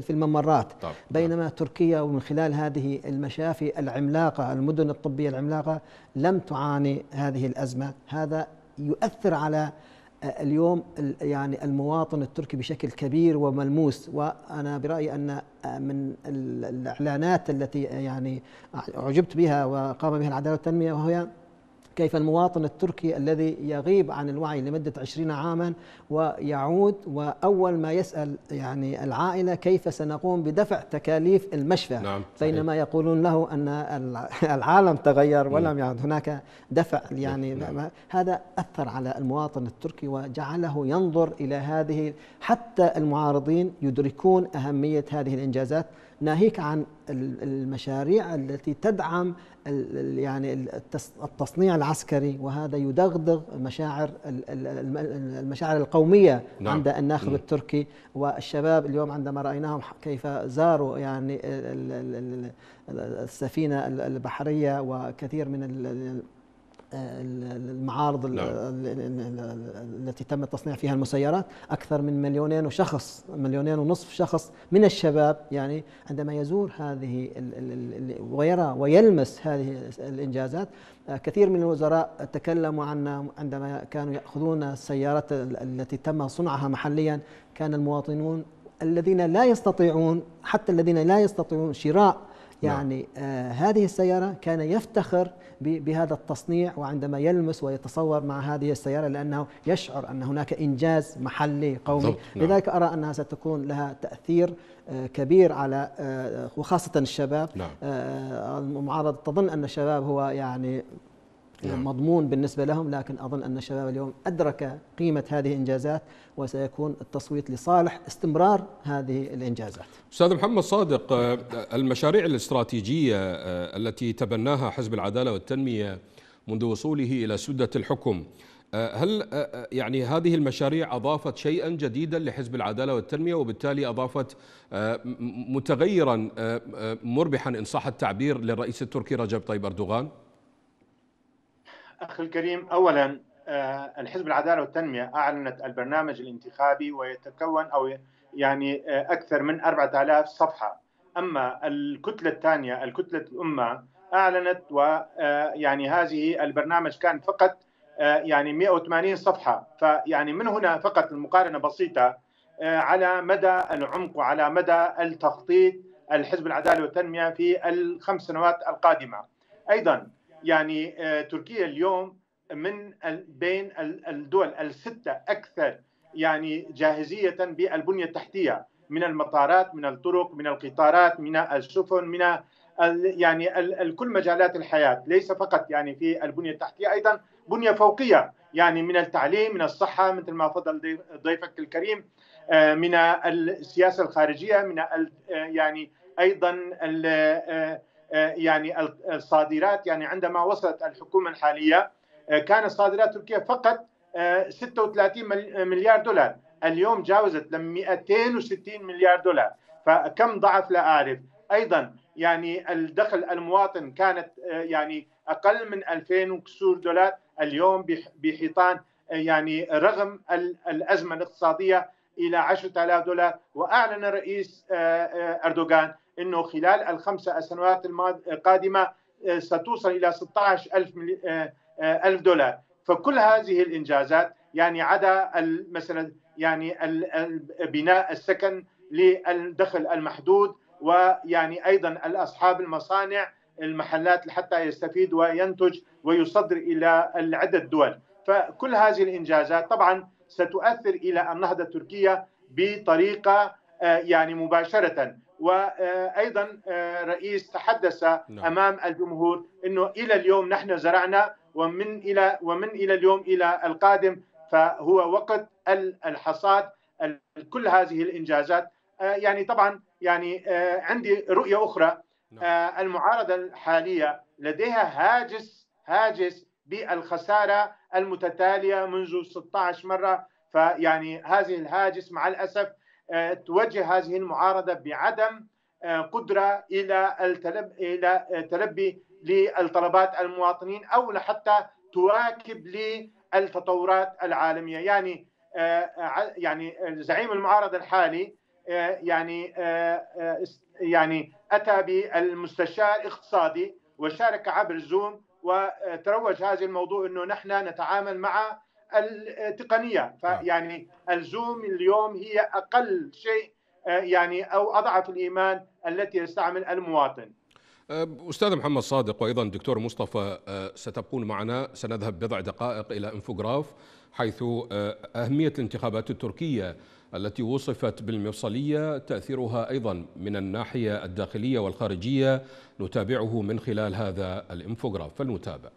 في الممرات نعم. بينما تركيا ومن خلال هذه المشافي العملاقة المدن الطبية العملاقة لم تعاني هذه الأزمة هذا يؤثر على اليوم يعني المواطن التركي بشكل كبير وملموس وانا برايي ان آه، من الاعلانات التي يعني اعجبت بها وقام بها العداله والتنميه وهي كيف المواطن التركي الذي يغيب عن الوعي لمدة عشرين عاما ويعود وأول ما يسأل يعني العائلة كيف سنقوم بدفع تكاليف المشفى نعم. بينما يقولون له أن [laughs] العالم تغير ولم يعد هناك دفع يعني نعم. هذا أثر على المواطن التركي وجعله ينظر إلى هذه حتى المعارضين يدركون أهمية هذه الإنجازات ناهيك عن المشاريع التي تدعم يعني التصنيع العسكري وهذا يدغدغ مشاعر المشاعر القوميه نعم. عند الناخب نعم. التركي والشباب اليوم عندما رايناهم كيف زاروا يعني السفينه البحريه وكثير من المعارض نعم. التي تم تصنيع فيها المسيرات أكثر من مليونين وشخص مليونين ونصف شخص من الشباب يعني عندما يزور هذه ويرى ويلمس هذه الإنجازات آه، كثير من الوزراء تكلموا عن عندما كانوا يأخذون السيارات التي تم صنعها محليا كان المواطنون الذين لا يستطيعون حتى الذين لا يستطيعون شراء نعم. يعني آه هذه السيارة كان يفتخر بهذا التصنيع وعندما يلمس ويتصور مع هذه السيارة لأنه يشعر أن هناك إنجاز محلي قومي نعم. لذلك أرى أنها ستكون لها تأثير آه، كبير على آه، وخاصة الشباب نعم. آه، المعارضة تظن أن الشباب هو يعني نعم. مضمون بالنسبة لهم لكن أظن أن الشباب اليوم أدرك قيمة هذه الإنجازات وسيكون التصويت لصالح استمرار هذه الإنجازات أستاذ محمد صادق آه، المشاريع الاستراتيجية آه، التي تبناها حزب العدالة والتنمية منذ وصوله إلى سدة الحكم آه، هل يعني هذه المشاريع أضافت شيئا جديدا لحزب العدالة والتنمية وبالتالي أضافت متغيرا مربحا إن صح التعبير للرئيس التركي رجب طيب أردوغان؟ أخي الكريم أولا آه، الحزب العدالة والتنمية أعلنت البرنامج الانتخابي ويتكون أو يعني آه، أكثر من 4000 صفحة أما الكتلة الثانية الكتلة الأمة أعلنت ويعني آه، هذه البرنامج كان فقط يعني 180 صفحة فيعني من هنا فقط المقارنة بسيطة على مدى العمق وعلى مدى التخطيط الحزب العدالة والتنمية في الخمس سنوات القادمة أيضا يعني آه، تركيا اليوم من بين الدول الستة أكثر يعني جاهزية بالبنية التحتية من المطارات من الطرق من القطارات من السفن من يعني كل مجالات الحياة ليس فقط يعني في البنية التحتية أيضا بنية فوقية يعني من التعليم من الصحة مثل ما فضل ضيفك الكريم آه، من السياسة الخارجية من آه، يعني أيضا آه، يعني الصادرات يعني عندما وصلت الحكومة الحالية آه، كانت صادرات تركيا فقط 36 آه، مليار دولار اليوم جاوزت 260 مليار دولار فكم ضعف لا أعرف أيضا يعني الدخل المواطن كانت يعني أقل من 2000 وكسور دولار اليوم بحيطان يعني رغم الأزمة الاقتصادية إلى 10000 دولار وأعلن الرئيس أردوغان أنه خلال الخمسة سنوات القادمة آه، ستوصل إلى 16 ألف, آه، آه، ألف دولار فكل هذه الإنجازات يعني عدا مثلا يعني بناء السكن للدخل المحدود ويعني أيضا أصحاب المصانع المحلات حتى يستفيد وينتج ويصدر إلى عدة دول فكل هذه الإنجازات طبعا ستؤثر إلى النهضة التركية بطريقة يعني مباشرة وايضا آه، رئيس تحدث نعم. امام الجمهور انه الى اليوم نحن زرعنا ومن الى ومن الى اليوم الى القادم فهو وقت الحصاد كل هذه الانجازات آه، يعني طبعا يعني آه، عندي رؤيه اخرى نعم. المعارضه الحاليه لديها هاجس هاجس بالخساره المتتاليه منذ 16 مره فيعني هذه الهاجس مع الاسف آه، تواجه هذه المعارضه بعدم آه، قدره الى التلب الى آه، تلبي للطلبات المواطنين او لحتى تواكب للتطورات العالميه يعني يعني زعيم المعارضه الحالي يعني يعني اتى بالمستشار اقتصادي وشارك عبر زوم وتروج هذا الموضوع انه نحن نتعامل مع التقنيه فيعني نعم. الزوم اليوم هي اقل شيء آه، يعني او اضعف الايمان التي يستعمل المواطن. استاذ محمد صادق وايضا دكتور مصطفى آه، ستبقون معنا سنذهب بضع دقائق الى انفوغراف حيث آه، اهميه الانتخابات التركيه التي وصفت بالمفصليه تاثيرها ايضا من الناحيه الداخليه والخارجيه نتابعه من خلال هذا الانفوغراف فلنتابع.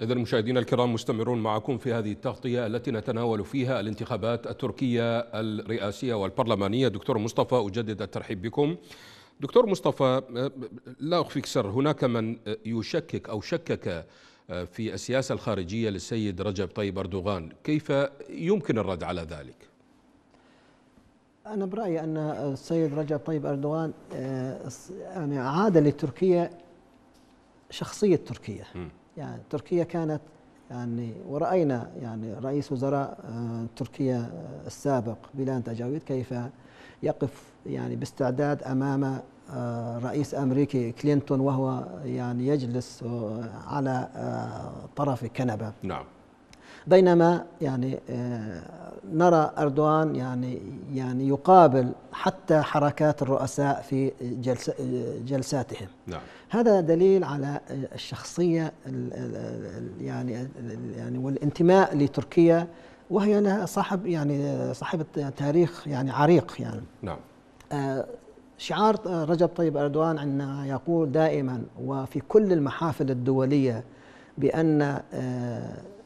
إذا مشاهدينا الكرام مستمرون معكم في هذه التغطية التي نتناول فيها الانتخابات التركية الرئاسية والبرلمانية دكتور مصطفى أجدد الترحيب بكم دكتور مصطفى آه، لا أخفيك سر هناك من يشكك أو شكك آه، في السياسة الخارجية للسيد رجب طيب أردوغان كيف يمكن الرد على ذلك؟ أنا برأيي أن السيد رجب طيب أردوغان آه، يعني عاد لتركيا شخصية تركيا م. يعني تركيا كانت يعني ورأينا يعني رئيس وزراء آه، تركيا آه، السابق بلان تجاويد كيف يقف يعني باستعداد أمام آه، رئيس أمريكي كلينتون وهو يعني يجلس على طرف كنبة نعم بينما يعني آه، نرى اردوغان يعني يعني يقابل حتى حركات الرؤساء في جلساتهم نعم. هذا دليل على آه، الشخصية يعني يعني والانتماء لتركيا وهي لها صاحب يعني آه، صاحبة تاريخ يعني عريق يعني نعم شعار رجب طيب اردوغان عندنا يقول دائما وفي كل المحافل الدولية بأن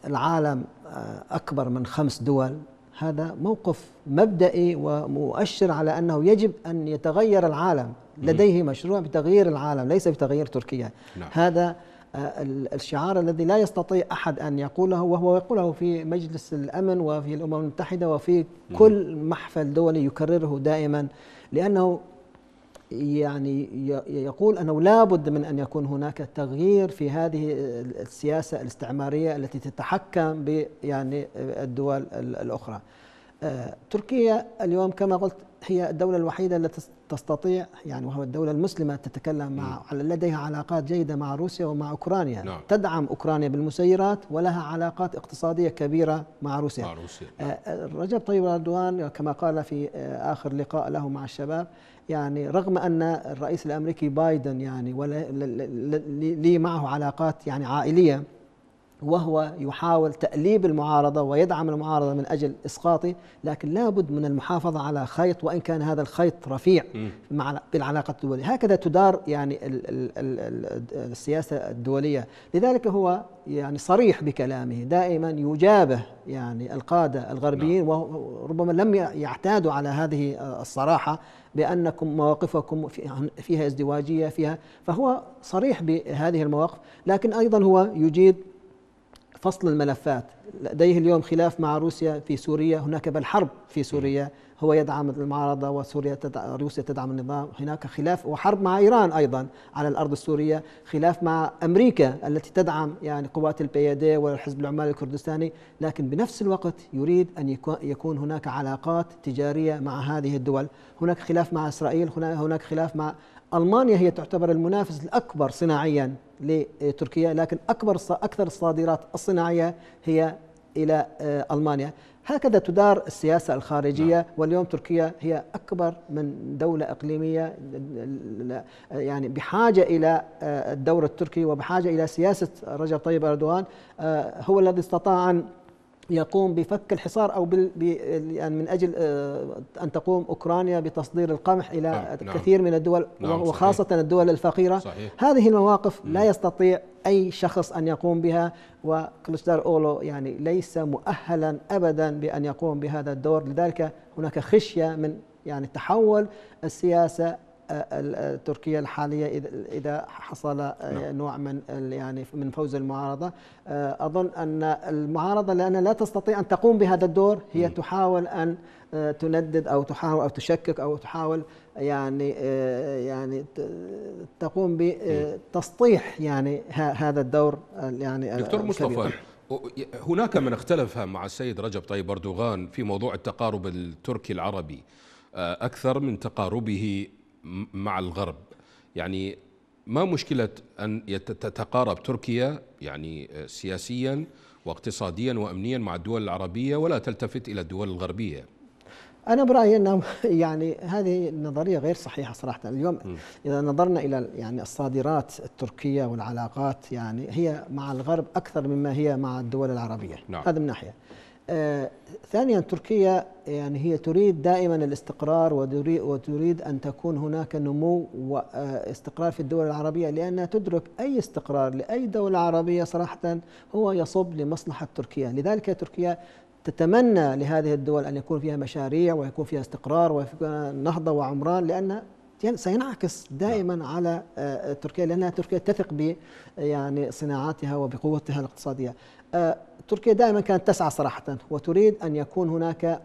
العالم آه، أكبر من خمس دول هذا موقف مبدئي ومؤشر على أنه يجب أن يتغير العالم لديه مشروع بتغيير العالم ليس بتغيير تركيا نعم. هذا آه، الشعار الذي لا يستطيع أحد أن يقوله وهو يقوله في مجلس الأمن وفي الأمم المتحدة وفي كل محفل دولي يكرره دائما لأنه يعني يقول أنه لا بد من أن يكون هناك تغيير في هذه السياسة الاستعمارية التي تتحكم ب يعني الدول الأخرى آه، تركيا اليوم كما قلت هي الدولة الوحيدة التي تستطيع يعني وهو الدولة المسلمة تتكلم مع لديها علاقات جيدة مع روسيا ومع أوكرانيا نعم. تدعم أوكرانيا بالمسيرات ولها علاقات اقتصادية كبيرة مع روسيا, مع روسيا. آه، آه، رجب طيب أردوان كما قال في آخر لقاء له مع الشباب يعني رغم ان الرئيس الامريكي بايدن يعني ولا لي معه علاقات يعني عائليه وهو يحاول تأليب المعارضة ويدعم المعارضة من أجل إسقاطه لكن لابد من المحافظة على خيط وإن كان هذا الخيط رفيع مع بالعلاقة الدولية هكذا تدار يعني السياسة الدولية لذلك هو يعني صريح بكلامه دائما يجابه يعني القادة الغربيين نعم. وربما لم يعتادوا على هذه الصراحة بأنكم مواقفكم فيها ازدواجية فيها فهو صريح بهذه المواقف لكن أيضا هو يجيد فصل الملفات لديه اليوم خلاف مع روسيا في سوريا هناك بل حرب في سوريا هو يدعم المعارضه وسوريا تدع روسيا تدعم النظام هناك خلاف وحرب مع ايران ايضا على الارض السوريه خلاف مع امريكا التي تدعم يعني قوات البياديه والحزب العمال الكردستاني لكن بنفس الوقت يريد ان يكون هناك علاقات تجاريه مع هذه الدول هناك خلاف مع اسرائيل هناك خلاف مع المانيا هي تعتبر المنافس الاكبر صناعيا لتركيا لكن اكبر اكثر الصادرات الصناعيه هي الى آه، المانيا هكذا تدار السياسة الخارجية نعم. واليوم تركيا هي أكبر من دولة إقليمية يعني بحاجة إلى آه، الدور التركي وبحاجة إلى سياسة رجب طيب أردوغان آه، هو الذي استطاع أن يقوم بفك الحصار او بال... ب... يعني من اجل آه، ان تقوم اوكرانيا بتصدير القمح الى نعم. نعم. كثير من الدول نعم. وخاصه صحيح. الدول الفقيره صحيح. هذه المواقف لا يستطيع اي شخص ان يقوم بها وكلوستر اولو يعني ليس مؤهلا ابدا بان يقوم بهذا الدور لذلك هناك خشيه من يعني تحول السياسه تركيا الحاليه اذا حصل نعم. نوع من يعني من فوز المعارضه أه، اظن ان المعارضه لانها لا تستطيع ان تقوم بهذا الدور هي تحاول ان أه، تندد او تحاول او تشكك او تحاول يعني أه، يعني تقوم بتسطيح يعني هذا الدور يعني دكتور مصطفى هناك من اختلف مع السيد رجب طيب اردوغان في موضوع التقارب التركي العربي اكثر من تقاربه مع الغرب يعني ما مشكلة أن تتقارب تركيا يعني سياسيا واقتصاديا وأمنيا مع الدول العربية ولا تلتفت إلى الدول الغربية أنا برأيي أنه [laughs] يعني هذه النظرية غير صحيحة صراحة اليوم م. إذا نظرنا إلى يعني الصادرات التركية والعلاقات يعني هي مع الغرب أكثر مما هي مع الدول العربية نعم. هذا من ناحية آه، ثانيا تركيا يعني هي تريد دائما الاستقرار وتريد ان تكون هناك نمو واستقرار آه، في الدول العربيه لانها تدرك اي استقرار لاي دوله عربيه صراحه هو يصب لمصلحه تركيا، لذلك تركيا تتمنى لهذه الدول ان يكون فيها مشاريع ويكون فيها استقرار ويكون نهضه وعمران لان يعني سينعكس دائما نعم. على آه، تركيا لانها تركيا تثق ب يعني صناعاتها وبقوتها الاقتصاديه. تركيا دائما كانت تسعى صراحة وتريد أن يكون هناك آه،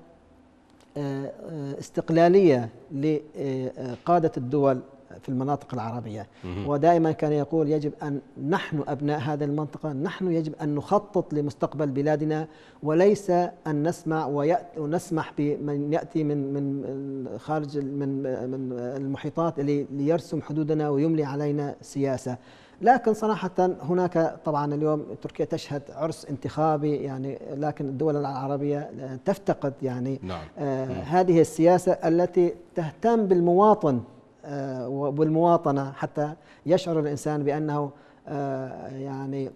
آه، استقلالية لقادة آه، الدول في المناطق العربية ودائما كان يقول يجب أن نحن أبناء هذه المنطقة نحن يجب أن نخطط لمستقبل بلادنا وليس أن نسمع ونسمح بمن يأتي من من خارج من من المحيطات ليرسم حدودنا ويملي علينا سياسة لكن صراحة هناك طبعا اليوم تركيا تشهد عرس انتخابي يعني لكن الدول العربية تفتقد يعني نعم. آه نعم. هذه السياسة التي تهتم بالمواطن آه والمواطنة حتى يشعر الإنسان بأنه آه يعني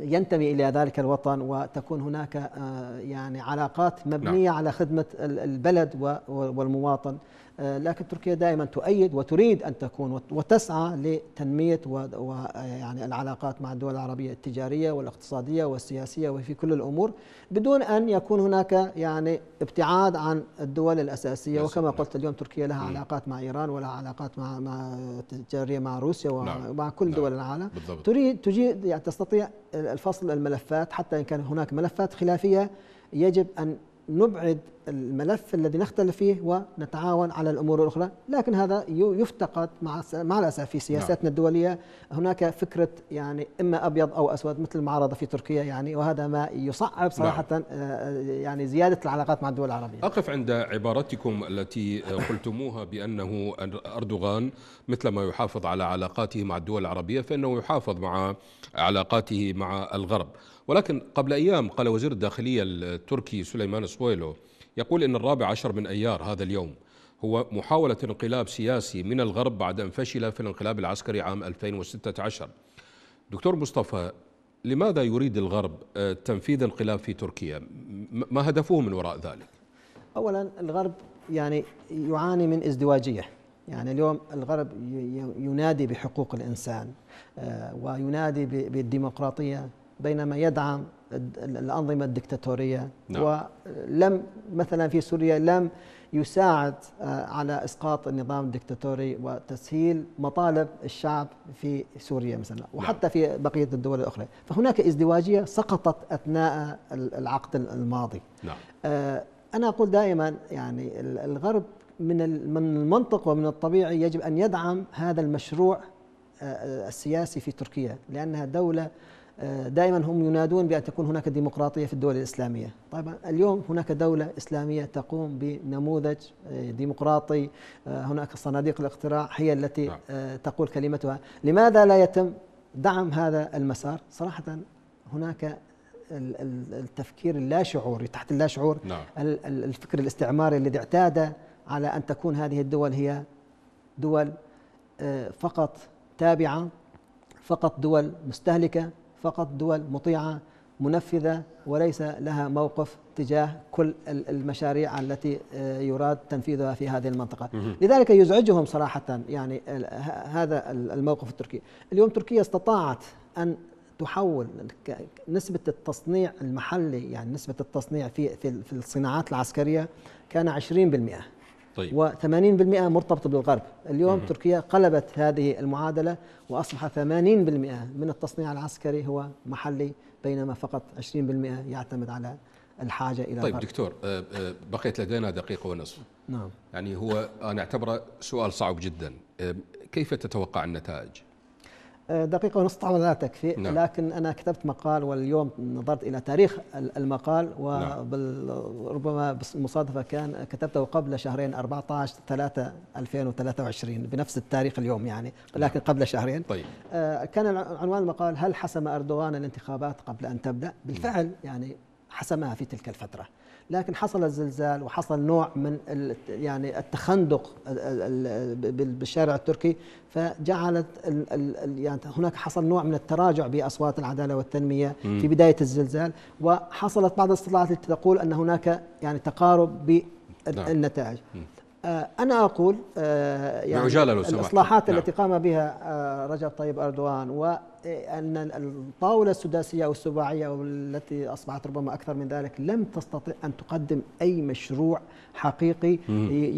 ينتمي الى ذلك الوطن وتكون هناك آه، يعني علاقات مبنيه نعم. على خدمه البلد والمواطن آه، لكن تركيا دائما تؤيد وتريد ان تكون وتسعى لتنميه ويعني العلاقات مع الدول العربيه التجاريه والاقتصاديه والسياسيه وفي كل الامور بدون ان يكون هناك يعني ابتعاد عن الدول الاساسيه وكما قلت اليوم تركيا لها علاقات مع ايران ولها علاقات مع مع تجاريه مع روسيا ومع نعم. كل نعم. دول العالم بالضبط. تريد تجيد يعني تستطيع الفصل الملفات حتى ان كان هناك ملفات خلافيه يجب ان نبعد الملف الذي نختلف فيه ونتعاون على الامور الاخرى، لكن هذا يفتقد مع مع الاسف في نعم. سياساتنا الدوليه هناك فكره يعني اما ابيض او اسود مثل المعارضه في تركيا يعني وهذا ما يصعب نعم. صراحه نعم. يعني زياده العلاقات مع الدول العربيه. اقف عند عبارتكم التي آه، قلتموها بانه اردوغان مثلما يحافظ على علاقاته مع الدول العربيه فانه يحافظ مع علاقاته مع الغرب. ولكن قبل أيام قال وزير الداخلية التركي سليمان سويلو يقول إن الرابع عشر من أيار هذا اليوم هو محاولة انقلاب سياسي من الغرب بعد أن فشل في الانقلاب العسكري عام 2016 دكتور مصطفى لماذا يريد الغرب آه، تنفيذ انقلاب في تركيا ما هدفه من وراء ذلك أولا الغرب يعني يعاني من ازدواجية يعني اليوم الغرب ينادي بحقوق الإنسان آه، وينادي بالديمقراطية بينما يدعم الأنظمة الدكتاتورية نعم. ولم مثلا في سوريا لم يساعد آه، على إسقاط النظام الدكتاتوري وتسهيل مطالب الشعب في سوريا مثلا نعم. وحتى في بقية الدول الأخرى فهناك ازدواجية سقطت أثناء العقد الماضي نعم. آه، أنا أقول دائما يعني الغرب من المنطق ومن الطبيعي يجب أن يدعم هذا المشروع آه، السياسي في تركيا لأنها دولة دائما هم ينادون بأن تكون هناك ديمقراطية في الدول الإسلامية طبعا اليوم هناك دولة إسلامية تقوم بنموذج آه، ديمقراطي آه، هناك صناديق الاقتراع هي التي نعم. آه، تقول كلمتها لماذا لا يتم دعم هذا المسار صراحة هناك التفكير اللاشعوري تحت اللاشعور نعم. الفكر الاستعماري الذي اعتاد على أن تكون هذه الدول هي دول فقط تابعة فقط دول مستهلكة فقط دول مطيعة منفذة وليس لها موقف تجاه كل المشاريع التي آه، يراد تنفيذها في هذه المنطقة لذلك يزعجهم صراحة يعني هذا الموقف التركي اليوم تركيا استطاعت أن تحول نسبة التصنيع المحلي يعني نسبة التصنيع في في الصناعات العسكرية كان 20% طيب. و80% مرتبطه بالغرب اليوم مم. تركيا قلبت هذه المعادلة وأصبح 80% من التصنيع العسكري هو محلي بينما فقط 20% يعتمد على الحاجة إلى طيب الغرب. دكتور آه، آه، بقيت لدينا دقيقة ونصف نعم يعني هو أنا أعتبره سؤال صعب جدا آه، كيف تتوقع النتائج؟ آه، دقيقة ونص طبعا لا تكفي نعم. لكن أنا كتبت مقال واليوم نظرت إلى تاريخ المقال وربما نعم. بالمصادفة كان كتبته قبل شهرين 14 3 2023 بنفس التاريخ اليوم يعني نعم. لكن قبل شهرين طيب. آه، كان عنوان المقال هل حسم أردوغان الانتخابات قبل أن تبدأ بالفعل يعني حسمها في تلك الفترة لكن حصل الزلزال وحصل نوع من يعني التخندق بالشارع التركي فجعلت يعني هناك حصل نوع من التراجع باصوات العداله والتنميه في بدايه الزلزال وحصلت بعض الاستطلاعات التي تقول ان هناك يعني تقارب بالنتائج نعم. آه، أنا أقول آه، يعني الإصلاحات نعم. التي قام بها آه، رجب طيب أردوان أن الطاولة السداسية أو السباعية أو التي أصبحت ربما أكثر من ذلك لم تستطع أن تقدم أي مشروع حقيقي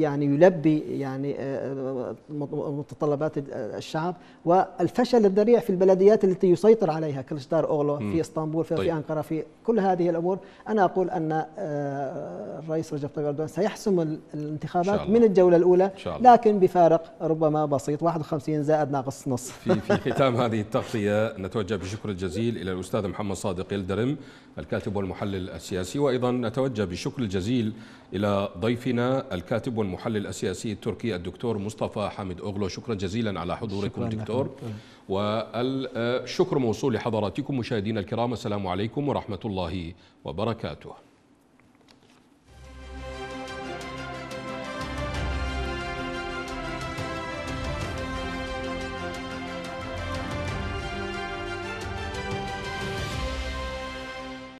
يعني يلبي يعني آه، متطلبات الشعب والفشل الذريع في البلديات التي يسيطر عليها كلشدار اوغلو في اسطنبول في, طيب. أنقرة في كل هذه الأمور أنا أقول أن آه، الرئيس رجب طيب اردوغان سيحسم الانتخابات من الجولة الأولى لكن بفارق ربما بسيط 51 زائد ناقص نص في في ختام هذه التغطية نتوجه بالشكر الجزيل إلى الأستاذ محمد صادق يلدرم الكاتب والمحلل السياسي وأيضا نتوجه بالشكر الجزيل إلى ضيفنا الكاتب والمحلل السياسي التركي الدكتور مصطفى حامد أغلو شكرا جزيلا على حضوركم دكتور والشكر موصول لحضراتكم مشاهدينا الكرام السلام عليكم ورحمة الله وبركاته